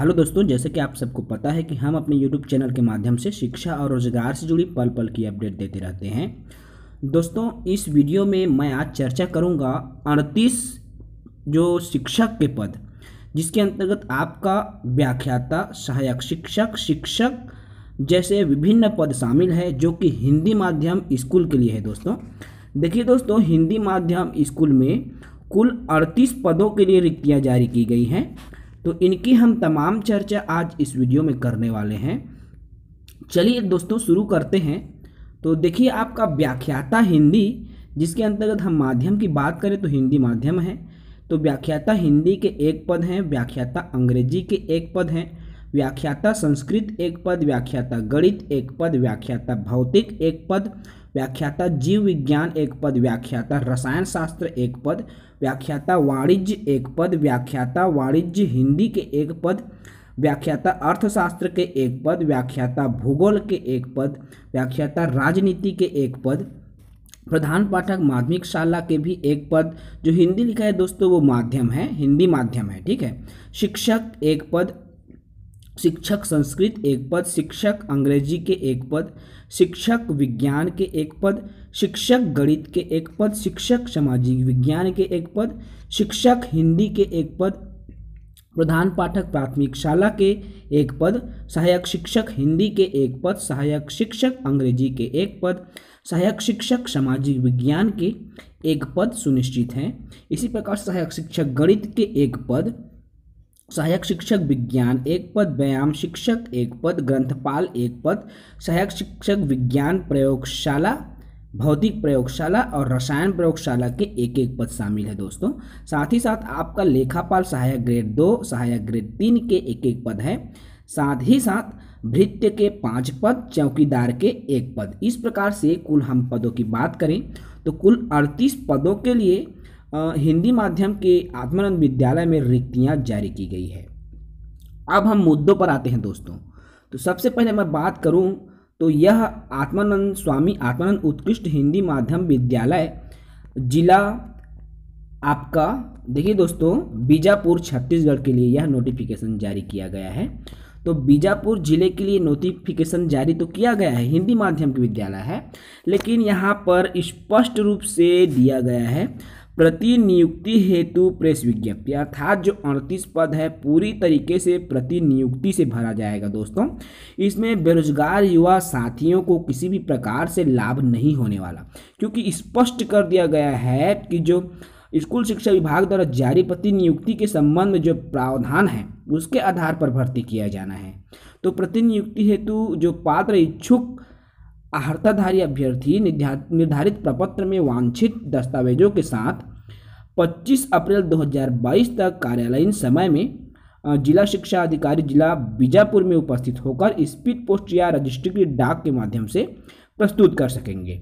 hello दोस्तों जैसे कि आप सबको पता है कि हम अपने यूट्यूब चैनल के माध्यम से शिक्षा और रोजगार से जुड़ी पल पल की अपडेट देते रहते हैं दोस्तों इस वीडियो में मैं आज चर्चा करूंगा अड़तीस जो शिक्षक के पद जिसके अंतर्गत आपका व्याख्याता सहायक शिक्षक शिक्षक जैसे विभिन्न पद शामिल है जो कि हिंदी माध्यम स्कूल के लिए है दोस्तों देखिए दोस्तों हिंदी माध्यम स्कूल में कुल अड़तीस पदों के लिए रिक्तियाँ जारी की गई हैं तो इनकी हम तमाम चर्चा आज इस वीडियो में करने वाले हैं चलिए दोस्तों शुरू करते हैं तो देखिए आपका व्याख्याता हिंदी जिसके अंतर्गत हम माध्यम की बात करें तो हिंदी माध्यम है तो व्याख्याता हिंदी के एक पद हैं व्याख्याता अंग्रेजी के एक पद हैं व्याख्याता संस्कृत एक पद व्याख्याता गणित एक पद व्याख्याता भौतिक एक पद व्याख्याता जीव विज्ञान एक पद व्याख्याता रसायन शास्त्र एक पद व्याख्याता वाणिज्य एक पद व्याख्याता वाणिज्य हिंदी के एक पद व्याख्याता अर्थशास्त्र के एक पद व्याख्याता भूगोल के एक पद व्याख्याता राजनीति के एक पद प्रधान पाठक माध्यमिक शाला के भी एक पद जो हिंदी लिखा है दोस्तों वो माध्यम है हिंदी माध्यम है ठीक है शिक्षक एक पद शिक्षक संस्कृत एक पद शिक्षक अंग्रेजी के एक पद शिक्षक विज्ञान के एक पद शिक्षक गणित के एक पद शिक्षक सामाजिक विज्ञान के एक पद शिक्षक हिंदी के एक पद प्रधान पाठक प्राथमिक शाला के एक पद सहायक शिक्षक हिंदी के एक पद सहायक शिक्षक अंग्रेजी के एक पद सहायक शिक्षक सामाजिक विज्ञान के एक पद सुनिश्चित हैं इसी प्रकार सहायक शिक्षक गणित के एक पद सहायक शिक्षक विज्ञान एक पद व्यायाम शिक्षक एक पद ग्रंथपाल एक पद सहायक शिक्षक विज्ञान प्रयोगशाला भौतिक प्रयोगशाला और रसायन प्रयोगशाला के एक एक पद शामिल है दोस्तों साथ ही साथ आपका लेखापाल सहायक ग्रेड दो सहायक ग्रेड तीन के एक एक पद है साथ ही साथ भृत्य के पाँच पद चौकीदार के एक पद इस प्रकार से कुल हम पदों की बात करें तो कुल अड़तीस पदों के लिए हिंदी माध्यम के आत्मानंद विद्यालय में रिक्तियाँ जारी की गई है अब हम मुद्दों पर आते हैं दोस्तों तो सबसे पहले मैं बात करूं तो यह आत्मानंद स्वामी आत्मानंद उत्कृष्ट हिंदी माध्यम विद्यालय जिला आपका देखिए दोस्तों बीजापुर छत्तीसगढ़ के लिए यह नोटिफिकेशन जारी किया गया है तो बीजापुर जिले के लिए नोटिफिकेशन जारी तो किया गया है हिंदी माध्यम के विद्यालय है लेकिन यहाँ पर स्पष्ट रूप से दिया गया है प्रतिनियुक्ति हेतु प्रेस विज्ञप्ति अर्थात जो अड़तीस पद है पूरी तरीके से प्रतिनियुक्ति से भरा जाएगा दोस्तों इसमें बेरोजगार युवा साथियों को किसी भी प्रकार से लाभ नहीं होने वाला क्योंकि स्पष्ट कर दिया गया है कि जो स्कूल शिक्षा विभाग द्वारा जारी प्रतिनियुक्ति के संबंध में जो प्रावधान है उसके आधार पर भर्ती किया जाना है तो प्रतिनियुक्ति हेतु जो पात्र इच्छुक आहर्ताधारी अभ्यर्थी निर्धारित प्रपत्र में वांछित दस्तावेजों के साथ 25 अप्रैल 2022 तक कार्यालयीन समय में जिला शिक्षा अधिकारी जिला बीजापुर में उपस्थित होकर स्पीड पोस्ट या रजिस्ट्री डाक के माध्यम से प्रस्तुत कर सकेंगे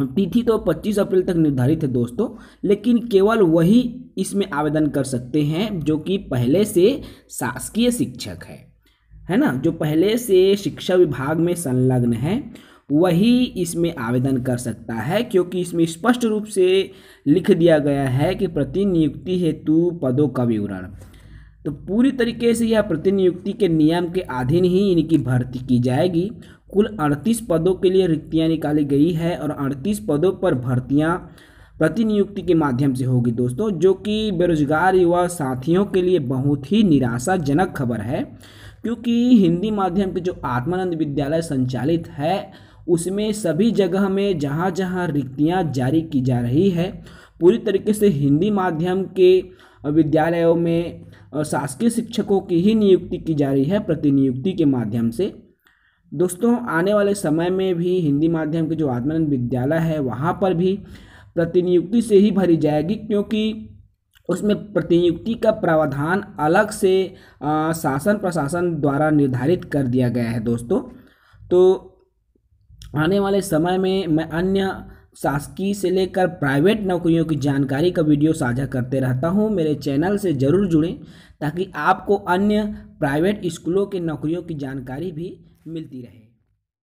तिथि तो 25 अप्रैल तक निर्धारित है दोस्तों लेकिन केवल वही इसमें आवेदन कर सकते हैं जो कि पहले से शासकीय शिक्षक है है ना जो पहले से शिक्षा विभाग में संलग्न है वही इसमें आवेदन कर सकता है क्योंकि इसमें स्पष्ट रूप से लिख दिया गया है कि प्रतिनियुक्ति हेतु पदों का विवरण तो पूरी तरीके से यह प्रतिनियुक्ति के नियम के अधीन ही इनकी भर्ती की जाएगी कुल अड़तीस पदों के लिए रिक्तियाँ निकाली गई है और अड़तीस पदों पर भर्तियाँ प्रतिनियुक्ति के माध्यम से होगी दोस्तों जो कि बेरोजगार युवा साथियों के लिए बहुत ही निराशाजनक खबर है क्योंकि हिंदी माध्यम के जो आत्मानंद विद्यालय संचालित है उसमें सभी जगह में जहाँ जहाँ रिक्तियाँ जारी की जा रही है पूरी तरीके से हिंदी माध्यम के विद्यालयों में शासकीय शिक्षकों की ही नियुक्ति की जा रही है प्रतिनियुक्ति के माध्यम से दोस्तों आने वाले समय में भी हिंदी माध्यम के जो आत्मनंद विद्यालय है वहाँ पर भी प्रतिनियुक्ति से ही भरी जाएगी क्योंकि उसमें प्रतिनियुक्ति का प्रावधान अलग से आ, शासन प्रशासन द्वारा निर्धारित कर दिया गया है दोस्तों तो आने वाले समय में मैं अन्य शासकीय से लेकर प्राइवेट नौकरियों की जानकारी का वीडियो साझा करते रहता हूं मेरे चैनल से ज़रूर जुड़ें ताकि आपको अन्य प्राइवेट स्कूलों के नौकरियों की जानकारी भी मिलती रहे